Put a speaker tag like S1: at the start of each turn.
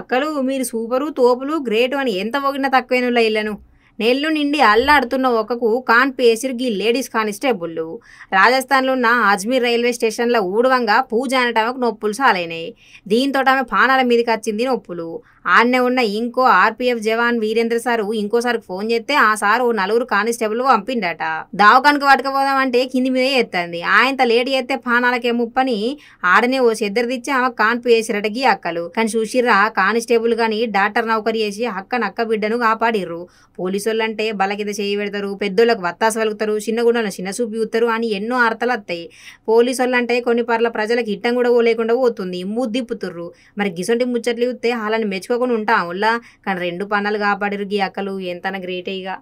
S1: అక్కలు మీరు super తోపులు great అని ఎంత పొగినా తక్కువైన ఇళ్ళను నెల్లు నిండి అల్లాడుతున్న ఒకకు కాన్పు ఎసిరిగి లేడీస్ కానిస్టేబుళ్ళు రాజస్థాన్లో ఉన్న అజ్మీర్ రైల్వే స్టేషన్లో ఊడవంగా పూజ అనటమకు నొప్పులు సాలైనాయి దీంతో ఆమె పానాల మీదకి వచ్చింది నొప్పులు ఆడనే ఉన్న ఇంకో ఆర్పీఎఫ్ జవాన్ వీరేంద్ర సారు ఇంకోసారి ఫోన్ చేస్తే ఆ సారు నలుగురు కానిస్టేబుల్ పంపిండట దావకానికి పట్టుకపోదామంటే కింది మీదే ఎత్తంది ఆయనంత లేట్ చేస్తే పానాలకే ముప్పని ఆడనే ఓ తెచ్చి ఆమె కాన్పు వేసిరటగి అక్కలు కానీ సుషీర్ కానిస్టేబుల్ గాని డాక్టర్ నౌకరీ చేసి అక్క నక్క బిడ్డను కాపాడిర్రు పోలీసు అంటే బలకిద చేయి పెడతారు పెద్దోళ్ళకు వత్తాస పలుకుతారు చిన్న గుండెలను చిన్న చూపి చూస్తారు అని ఎన్నో అర్థాలు వస్తాయి పోలీసు వాళ్ళంటే కొన్ని పర్ల ప్రజలకు ఇట్టం కూడా పోలేకుండా పోతుంది ముద్దిప్పుతుర్రు మరి గిసొంటి ముచ్చట్లు ఇస్తే వాళ్ళని మెచ్చుకోకుండా ఉంటాం వల్ల కానీ రెండు పనులు కాపాడరు గీ అక్కలు ఎంతన గ్రేట్ అయ్యిగా